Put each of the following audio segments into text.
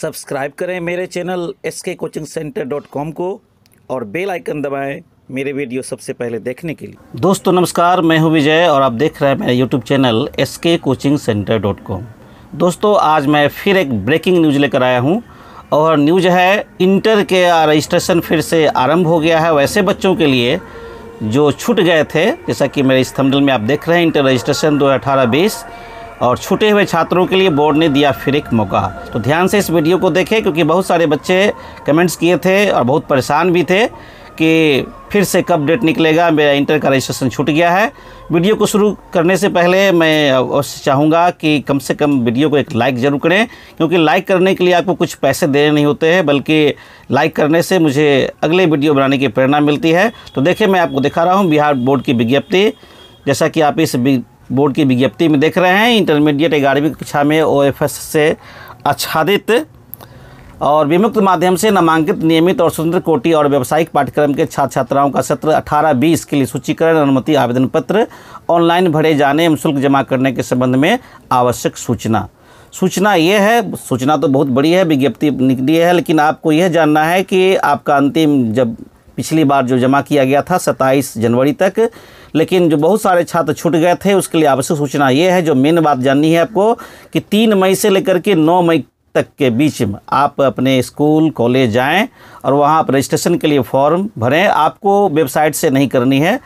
subscribe करें मेरे channel S K coaching centre dot com को और बेल आइकन दबाएं मेरे वीडियो सबसे पहले देखने के लिए दोस्तों नमस्कार मैं हूं विजय और आप देख रहे हैं मेरा YouTube channel S K coaching centre dot com दोस्तों आज मैं फिर एक ब्रेकिंग न्यूज लेकर आया हूँ और न्यूज है इंटर के रजिस्ट्रेशन फिर से आरंभ हो गया है वैसे बच्चों के लिए जो छूट गए थे जैसा कि मेरे इस थंबनेल में आप देख रहे हैं इंटर रजिस्ट्रेशन दो हज़ार और छूटे हुए छात्रों के लिए बोर्ड ने दिया फिर एक मौका तो ध्यान से इस वीडियो को देखें क्योंकि बहुत सारे बच्चे कमेंट्स किए थे और बहुत परेशान भी थे कि फिर से कब डेट निकलेगा मेरा इंटर का रजिस्ट्रेशन छूट गया है वीडियो को शुरू करने से पहले मैं अवश्य चाहूँगा कि कम से कम वीडियो को एक लाइक ज़रूर करें क्योंकि लाइक करने के लिए आपको कुछ पैसे देने नहीं होते हैं बल्कि लाइक करने से मुझे अगले वीडियो बनाने की प्रेरणा मिलती है तो देखिए मैं आपको दिखा रहा हूँ बिहार बोर्ड की विज्ञप्ति जैसा कि आप इस बोर्ड की विज्ञप्ति में देख रहे हैं इंटरमीडिएट ग्यारहवीं कक्षा में ओ से आच्छादित और विमुक्त माध्यम से नामांकित नियमित और स्वतंत्र कोटि और व्यावसायिक पाठ्यक्रम के छात्र छात्राओं का सत्र 18 बीस के लिए सूचीकरण अनुमति आवेदन पत्र ऑनलाइन भरे जाने एवं शुल्क जमा करने के संबंध में आवश्यक सूचना सूचना यह है सूचना तो बहुत बड़ी है विज्ञप्ति निकली है लेकिन आपको यह जानना है कि आपका अंतिम जब पिछली बार जो जमा किया गया था सत्ताईस जनवरी तक लेकिन जो बहुत सारे छात्र छूट गए थे उसके लिए आवश्यक सूचना ये है जो मेन बात जाननी है आपको कि तीन मई से लेकर के नौ मई तक के बीच में आप अपने स्कूल कॉलेज जाएं और वहाँ आप रजिस्ट्रेशन के लिए फॉर्म भरें आपको वेबसाइट से नहीं करनी है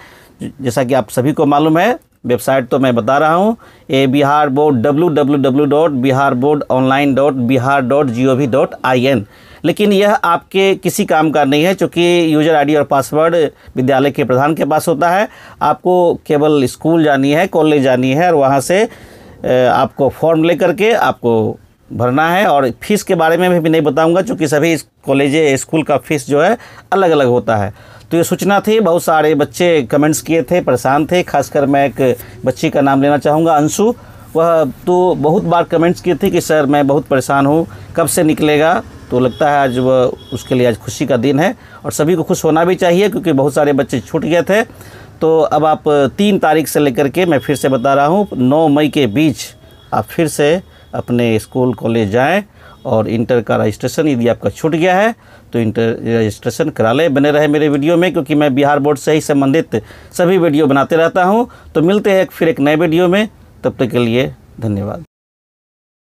जैसा कि आप सभी को मालूम है वेबसाइट तो मैं बता रहा हूँ ए Bihar board W W W dot Bihar board online dot Bihar dot G O V dot I N लेकिन यह आपके किसी काम का नहीं है चूँकि यूजर आईडी और पासवर्ड विद्यालय के प्रधान के पास होता है आपको केवल स्कूल जानी है कॉलेज जानी है और वहाँ से आपको फॉर्म ले करके आपको भरना है और फीस के बारे में भी नहीं बताऊंगा क्योंकि सभी कॉलेज स्कूल का फीस जो है अलग अलग होता है तो ये सूचना थी बहुत सारे बच्चे कमेंट्स किए थे परेशान थे खासकर मैं एक बच्ची का नाम लेना चाहूँगा अंशु वह तो बहुत बार कमेंट्स किए थे कि सर मैं बहुत परेशान हूँ कब से निकलेगा तो लगता है आज वह उसके लिए आज खुशी का दिन है और सभी को खुश होना भी चाहिए क्योंकि बहुत सारे बच्चे छूट गए थे तो अब आप तीन तारीख से लेकर के मैं फिर से बता रहा हूँ नौ मई के बीच आप फिर से अपने स्कूल कॉलेज जाएँ और इंटर का रजिस्ट्रेशन यदि आपका छूट गया है तो इंटर रजिस्ट्रेशन करा लें बने रहे मेरे वीडियो में क्योंकि मैं बिहार बोर्ड से ही संबंधित सभी वीडियो बनाते रहता हूँ तो मिलते हैं फिर एक नए वीडियो में तब तक के लिए धन्यवाद